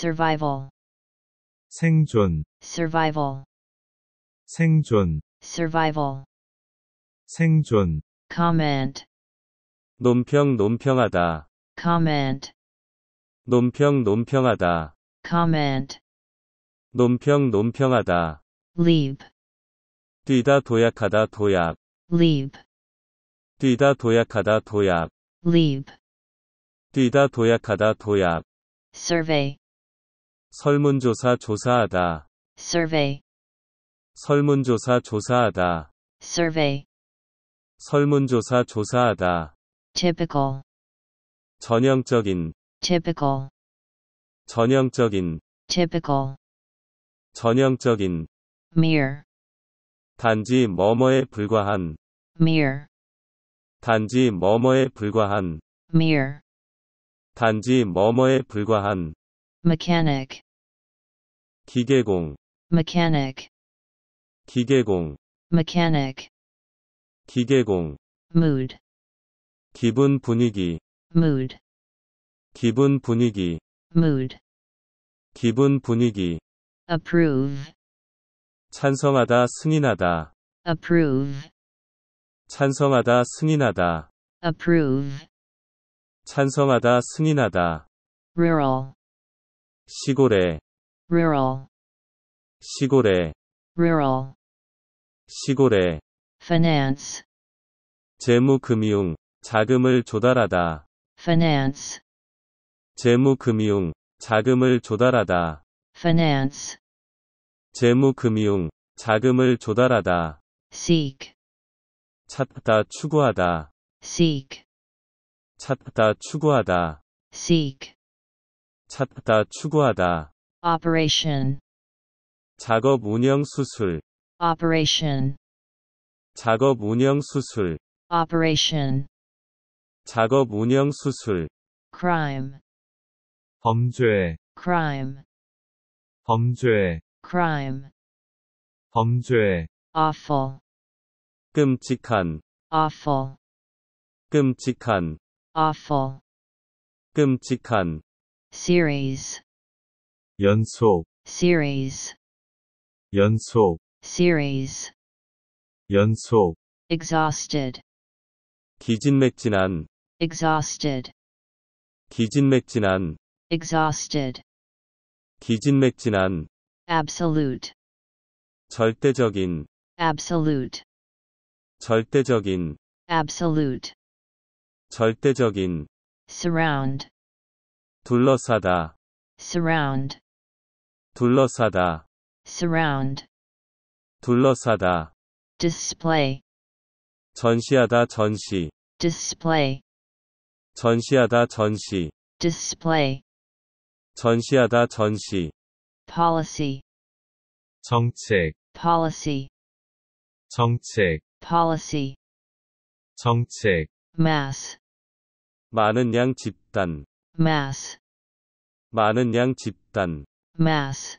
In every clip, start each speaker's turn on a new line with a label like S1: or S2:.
S1: survival
S2: 생존
S1: survival
S2: 생존
S1: survival
S2: 생존
S1: comment
S2: 논평 논평하다
S1: comment
S2: 논평 논평하다
S1: comment
S2: 논평 논평하다 leave 뛰다 도약하다 도약 leave 뛰다 도약하다 도약 leave 뛰다 도약하다 도약
S1: survey
S2: 설문조사 조사하다
S1: survey
S2: 설문조사 조사하다
S1: survey
S2: 설문조사 조사하다
S1: typical
S2: 전형적인
S1: typical
S2: 전형적인
S1: typical
S2: 전형적인 mere 단지 뭐뭐에 불과한 mere 단지 뭐뭐에 불과한 mere 단지 뭐뭐에 불과한
S1: mechanic
S2: 기계공
S1: mechanic
S2: 기계공
S1: mechanic
S2: 기계공 mood 기분 분위기 mood 기분 분위기 mood 기분 분위기
S1: approve
S2: 찬성하다 승인하다
S1: approve
S2: 찬성하다 승인하다
S1: approve
S2: 찬성하다 승인하다 rural 시골에 rural 시골에 rural 시골에
S1: finance
S2: 재무 금융 자금을 조달하다
S1: finance
S2: 재무 금융 자금을 조달하다
S1: finance
S2: 재무 금융 자금을 조달하다 seek 찾다 추구하다 seek 찾다 추구하다 seek 찾다 추구하다
S1: operation
S2: 작업 운영 수술
S1: operation
S2: 작업 운영 수술
S1: operation
S2: 작업 운영 수술 crime 범죄 crime 범죄 crime 범죄
S1: awful
S2: 끔찍한
S1: awful
S2: 끔찍한
S1: awful
S2: 끔찍한
S1: series
S2: 연속
S1: series
S2: 연속
S1: series
S2: 연속
S1: exhausted
S2: 기진맥진한
S1: exhausted
S2: 기진맥진한
S1: exhausted
S2: 기진맥진한
S1: absolute
S2: 절대적인
S1: absolute
S2: 절대적인
S1: absolute
S2: 절대적인
S1: surround
S2: 둘러싸다
S1: surround
S2: 둘러싸다
S1: surround
S2: 둘러싸다 display 전시하다 전시 display 전시하다 전시 display 전시하다 전시
S1: policy
S2: 정책
S1: policy
S2: 정책
S1: policy
S2: 정책 mass 많은 양 집단 mass 많은 양 집단 mass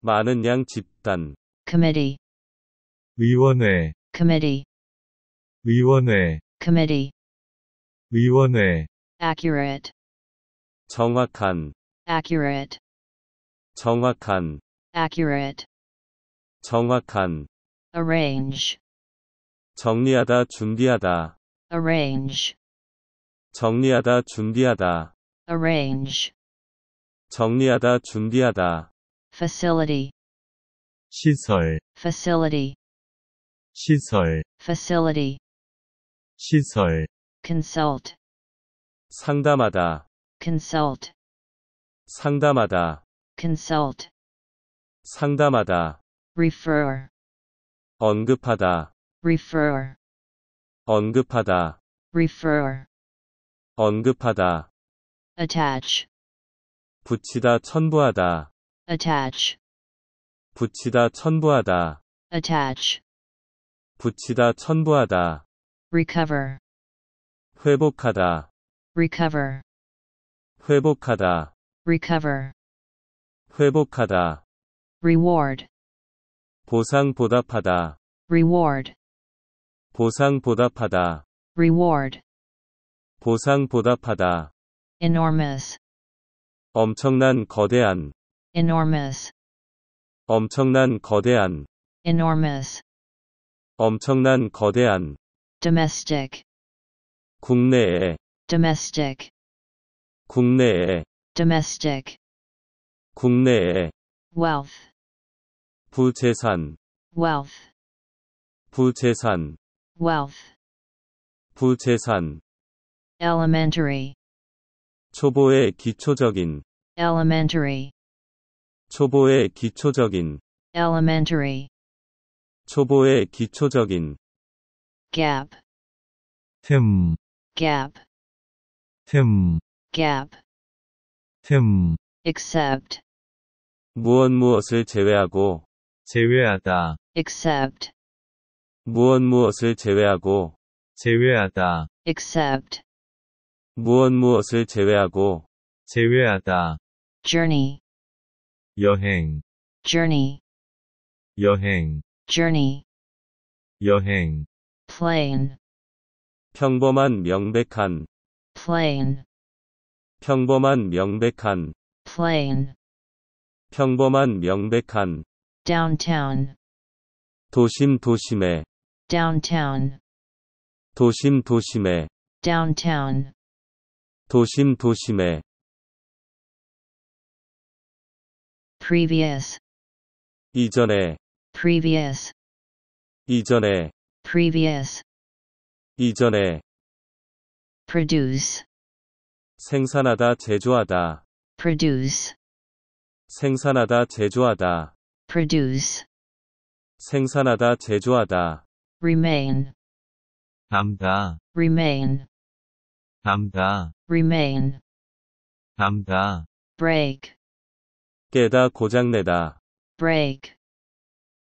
S2: 많은 양 집단 committee 의원회 committee 의원회 committee 의원회
S1: accurate
S2: 정확한
S1: accurate
S2: 정확한
S1: accurate
S2: 정확한
S1: arrange
S2: 정리하다 준비하다
S1: arrange
S2: 정리하다 준비하다
S1: arrange
S2: 정리하다 준비하다
S1: facility
S2: 시설
S1: facility
S2: 시설
S1: facility
S2: 시설
S1: consult 상담하다 consult
S2: 상담하다
S1: consult
S2: 상담하다
S1: refer
S2: 언급하다
S1: refer
S2: 언급하다
S1: refer
S2: 언급하다
S1: attach
S2: 붙이다 첨부하다
S1: attach
S2: 붙이다 첨부하다
S1: attach
S2: 붙이다 첨부하다
S1: recover
S2: 회복하다
S1: recover
S2: 회복하다
S1: recover
S2: 회복하다
S1: reward
S2: 보상 보답하다
S1: reward
S2: 보상 보답하다
S1: reward
S2: 보상 보답하다
S1: enormous
S2: 엄청난 거대한
S1: enormous
S2: 엄청난 거대한
S1: enormous
S2: 엄청난 거대한
S1: domestic
S2: 국내에
S1: domestic
S2: 국내에
S1: domestic
S2: 국내에 wealth 부재산 wealth 부재산 wealth 부재산
S1: elementary
S2: 초보의 기초적인
S1: elementary
S2: 초보의 기초적인
S1: elementary
S2: 초보의 기초적인 gap 틈 gap 틈 gap 틈
S1: except
S2: 무언 무엇을 제외하고 제외하다
S1: except
S2: 무언 무엇을 제외하고 제외하다
S1: except
S2: 무엇 무엇을 제외하고 제외하다 journey 여행 journey 여행 journey 여행 plain 평범한 명백한 plain 평범한 명백한 plain 평범한 명백한
S1: downtown
S2: 도심 도심에
S1: downtown
S2: 도심 도심에
S1: downtown
S2: 도심 도심에
S1: previous
S2: 이전에
S1: previous
S2: 이전에
S1: previous
S2: 이전에 produce 생산하다 제조하다 produce 생산하다 제조하다 produce 생산하다 제조하다
S1: remain
S2: 남다
S1: remain
S2: 담다
S1: remain
S2: 담다 break 깨다 고장내다 break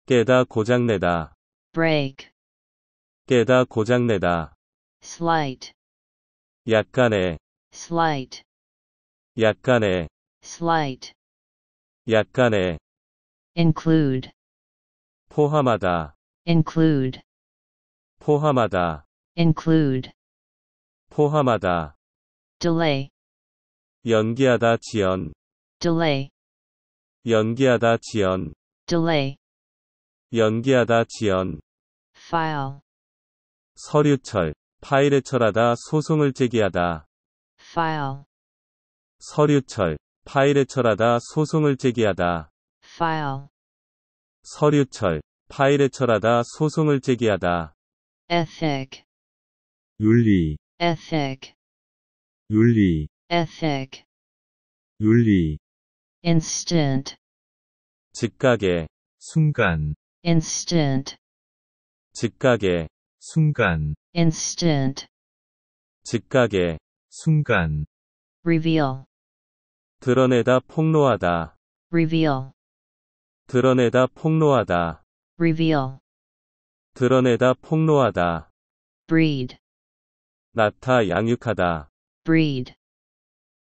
S2: 깨다 고장내다 break 깨다 고장내다
S1: slight
S2: 약간의
S1: slight
S2: 약간의
S1: slight
S2: 약간의 include 포함하다
S1: include
S2: 포함하다
S1: include
S2: 포함하다. delay 연기하다 지연. delay 연기하다 지연. delay 연기하다 지연.
S1: file
S2: 서류철. 파일에 철하다 소송을 제기하다. file 서류철. 파일에 철하다 소송을 제기하다. file 서류철. 파일에 철하다 소송을 제기하다.
S1: ethic 윤리 ethic 윤리 ethic 윤리 instant
S2: 즉각의 순간
S1: instant
S2: 즉각의 순간
S1: instant
S2: 즉각의 순간
S1: reveal
S2: 드러내다 폭로하다
S1: reveal
S2: 드러내다 폭로하다
S1: reveal
S2: 드러내다 폭로하다 breed 나타 양육하다 breed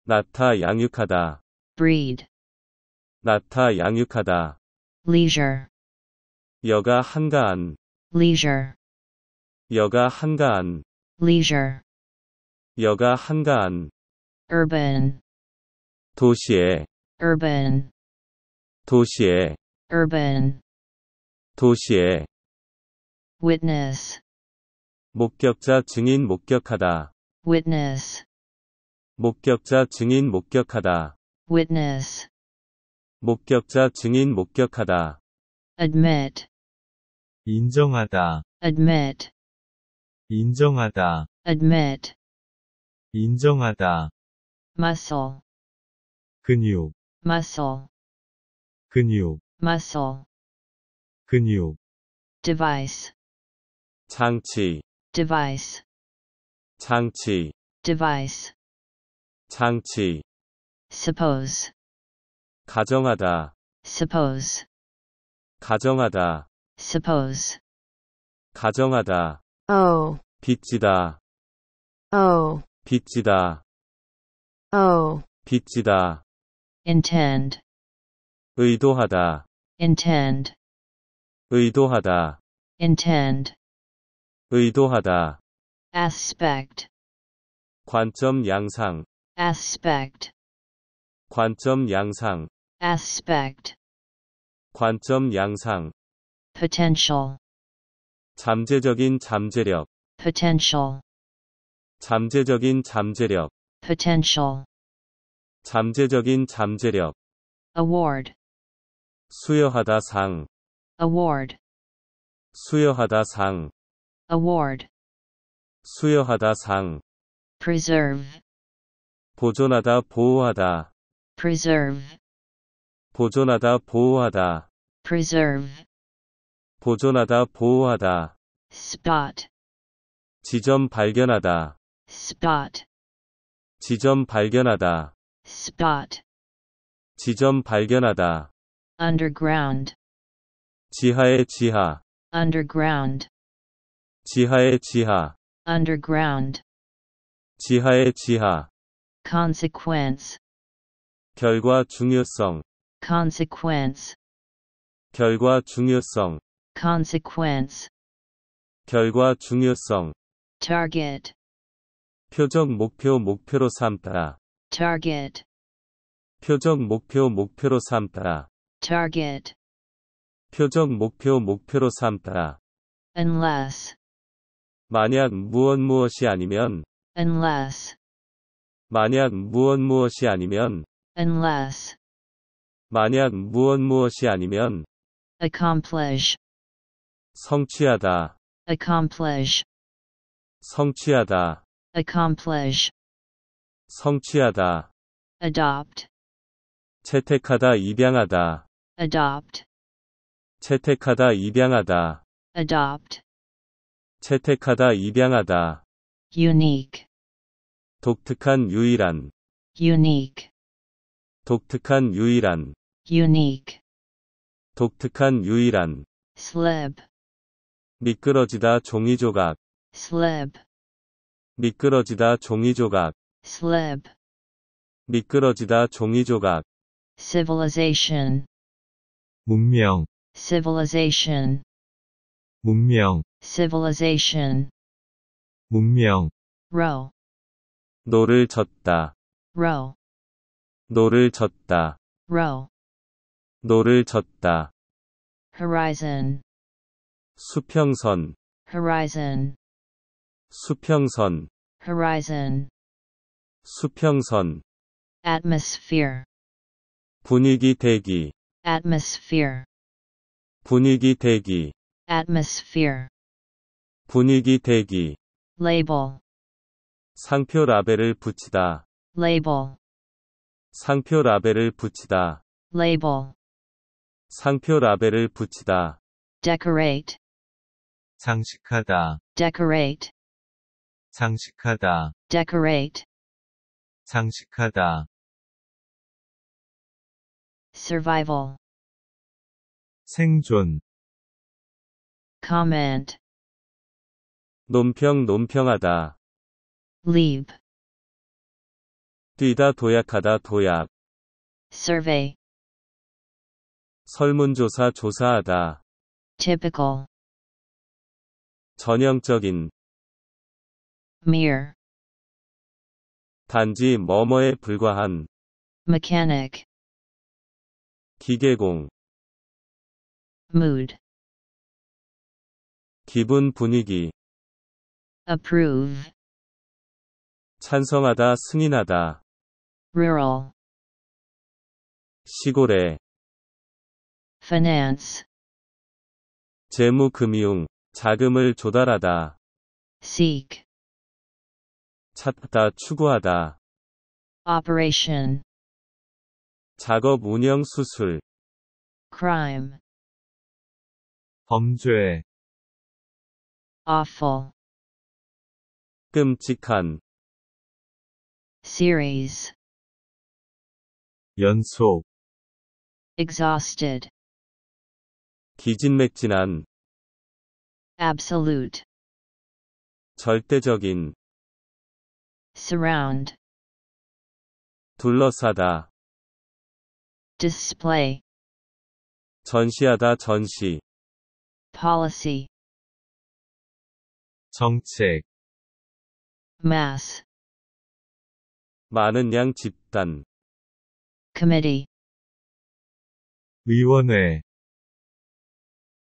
S2: 나타 양육하다 breed 나타 양육하다 leisure 여가 한가한 leisure 여가 한가한 leisure 여가 한가한
S1: urban
S2: 도시에
S1: urban
S2: 도시에
S1: urban
S2: 도시에
S1: witness
S2: 목격자 증인 목격하다.
S1: witness
S2: 목격자 증인 목격하다.
S1: witness
S2: 목격자 증인 목격하다.
S1: admit
S2: 인정하다.
S1: admit
S2: 인정하다.
S1: admit
S2: 인정하다.
S1: muscle 근육 muscle 근육 muscle 근육 device
S2: 장치
S1: device
S2: 장치
S1: device
S2: 장치
S1: suppose
S2: 가정하다
S1: suppose
S2: 가정하다
S1: suppose
S2: 가정하다 oh 빚지다 oh 빚지다 oh 빚지다
S1: intend
S2: 의도하다
S1: intend
S2: 의도하다
S1: intend
S2: 의도하다.
S1: aspect
S2: 관점 양상
S1: aspect
S2: 관점 양상
S1: aspect
S2: 관점 양상
S1: potential
S2: 잠재적인 잠재력
S1: potential
S2: 잠재적인 잠재력
S1: potential
S2: 잠재적인 잠재력 award 수여하다 상 award 수여하다 상 award 수여하다 상
S1: preserve
S2: 보존하다 보호하다
S1: preserve
S2: 보존하다 보호하다 preserve 보존하다 보호하다 spot 지점 발견하다 spot 지점 발견하다 spot 지점 발견하다
S1: underground
S2: 지하의 지하
S1: underground
S2: 지하의 지하
S1: underground
S2: 지하의 지하
S1: consequence
S2: 결과 중요성
S1: consequence
S2: 결과 중요성
S1: consequence
S2: 결과 중요성
S1: target
S2: 표적 목표 목표로 삼다
S1: target
S2: 표적 목표 목표로 삼다
S1: target
S2: 표적 목표 목표로 삼다
S1: unless
S2: 만약 무언 무엇이 아니면
S1: unless
S2: 만약 무언 무엇이 아니면
S1: unless
S2: 만약 무언 무엇이 아니면 accomplish 성취하다
S1: accomplish
S2: 성취하다
S1: accomplish
S2: 성취하다
S1: adopt
S2: 채택하다 입양하다
S1: adopt
S2: 채택하다 입양하다
S1: adopt
S2: 채택하다 입양하다
S1: unique
S2: 독특한 유일한
S1: unique
S2: 독특한 유일한
S1: unique
S2: 독특한 유일한
S1: slip
S2: 미끄러지다 종이조각
S1: slip
S2: 미끄러지다 종이조각
S1: slip
S2: 미끄러지다 종이조각
S1: civilization
S2: 문명
S1: civilization 문명 civilization
S2: 문명 row 노를 젓다 row 노를 젓다 row 노를 젓다
S1: horizon
S2: 수평선
S1: horizon
S2: 수평선
S1: horizon
S2: 수평선
S1: atmosphere
S2: 분위기 대기
S1: atmosphere
S2: 분위기 대기
S1: atmosphere
S2: 분위기 대기 label 상표 라벨을 붙이다 label 상표 라벨을 붙이다
S1: label
S2: 상표 라벨을 붙이다
S1: decorate
S2: 장식하다
S1: decorate
S2: 장식하다
S1: decorate
S2: 장식하다
S1: survival
S2: 생존
S1: comment
S2: 논평 논평하다. leave 뛰다 도약하다 도약.
S1: survey
S2: 설문조사 조사하다.
S1: typical
S2: 전형적인 mere 단지 뭐뭐에 불과한
S1: mechanic
S2: 기계공 mood 기분 분위기
S1: approve
S2: 찬성하다 승인하다 rural 시골에
S1: finance
S2: 재무 금융 자금을 조달하다 seek 찾다 추구하다
S1: operation
S2: 작업 운영 수술
S1: crime
S2: 범죄
S1: awful
S2: 끔찍한
S1: series
S2: 연속
S1: exhausted
S2: 기진맥진한
S1: absolute
S2: 절대적인
S1: surround
S2: 둘러싸다
S1: display
S2: 전시하다 전시
S1: policy
S2: 정책 mass 많은 양 집단 committee 의원회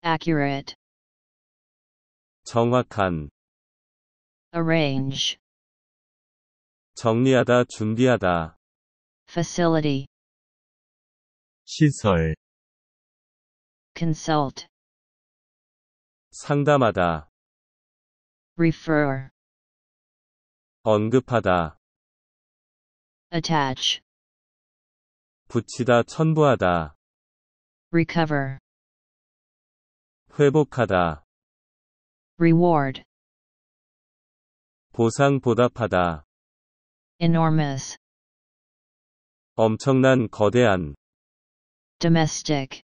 S1: accurate
S2: 정확한
S1: arrange
S2: 정리하다 준비하다
S1: facility
S2: 시설
S1: consult
S2: 상담하다
S1: refer
S2: 언급하다
S1: attach
S2: 붙이다 첨부하다
S1: recover
S2: 회복하다
S1: reward
S2: 보상 보답하다
S1: enormous
S2: 엄청난 거대한
S1: domestic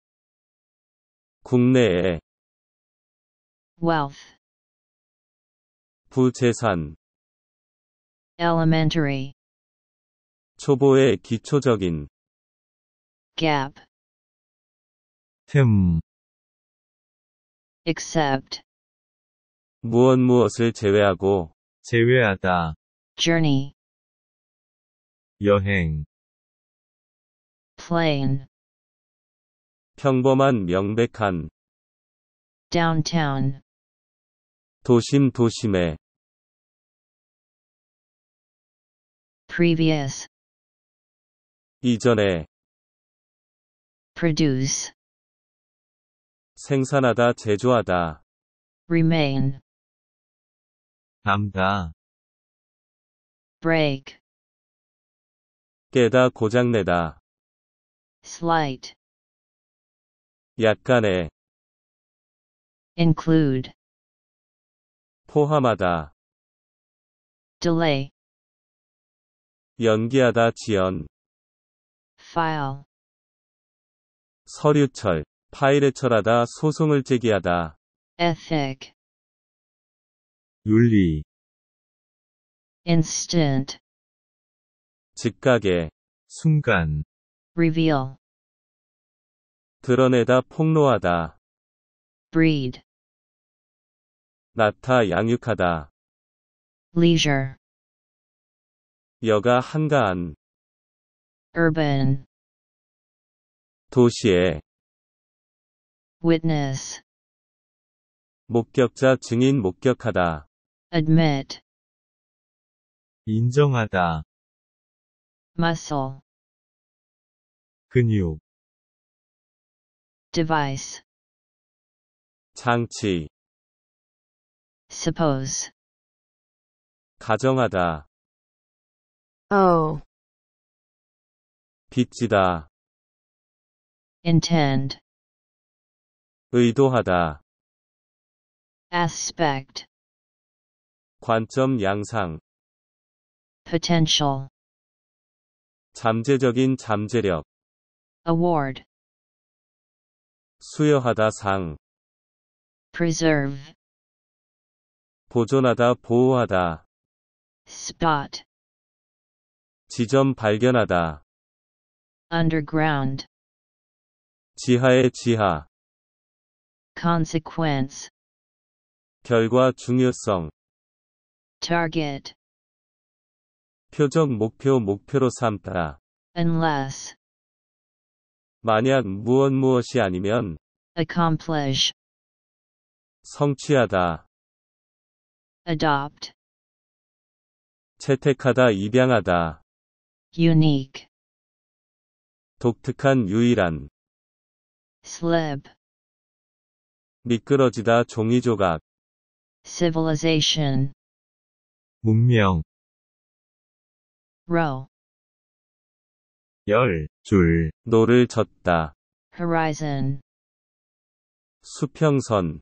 S2: 국내에 wealth 부재산
S1: elementary
S2: 초보의 기초적인 gap 틈
S1: accept
S2: 무엇 무엇을 제외하고 제외하다 journey 여행
S1: plain
S2: 평범한 명백한
S1: downtown
S2: 도심 도심에
S1: previous
S2: 이전에
S1: produce
S2: 생산하다 제조하다
S1: remain
S2: 담다 break 깨다 고장내다
S1: slight
S2: 약간의 include 포함하다 delay 연기하다 지연
S1: file
S2: 서류철 파일에 철하다 소송을 제기하다
S1: ethic 윤리 instant
S2: 즉각의 순간
S1: reveal
S2: 드러내다 폭로하다 breed 낳다 양육하다 leisure 여가 한가한
S1: urban
S2: 도시에
S1: witness
S2: 목격자 증인 목격하다
S1: admit
S2: 인정하다
S1: muscle 근육 device
S2: 장치
S1: suppose
S2: 가정하다 O 빚지다
S1: intend
S2: 의도하다
S1: aspect
S2: 관점 양상
S1: potential
S2: 잠재적인 잠재력 award 수여하다 상 preserve 보존하다 보호하다 spot 지점 발견하다.
S1: underground
S2: 지하의 지하.
S1: consequence
S2: 결과 중요성.
S1: target
S2: 표적 목표 목표로 삼다.
S1: unless
S2: 만약 무엇 무엇이 아니면
S1: accomplish
S2: 성취하다.
S1: adopt
S2: 채택하다 입양하다.
S1: unique
S2: 독특한 유일한 slip 미끄러지다 종이조각
S1: civilization 문명 row
S2: 열, 줄, 노를 젓다
S1: horizon
S2: 수평선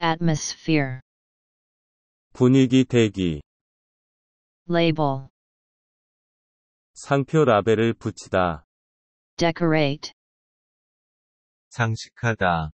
S1: atmosphere
S2: 분위기 대기 label 상표 라벨을 붙이다.
S1: decorate
S2: 장식하다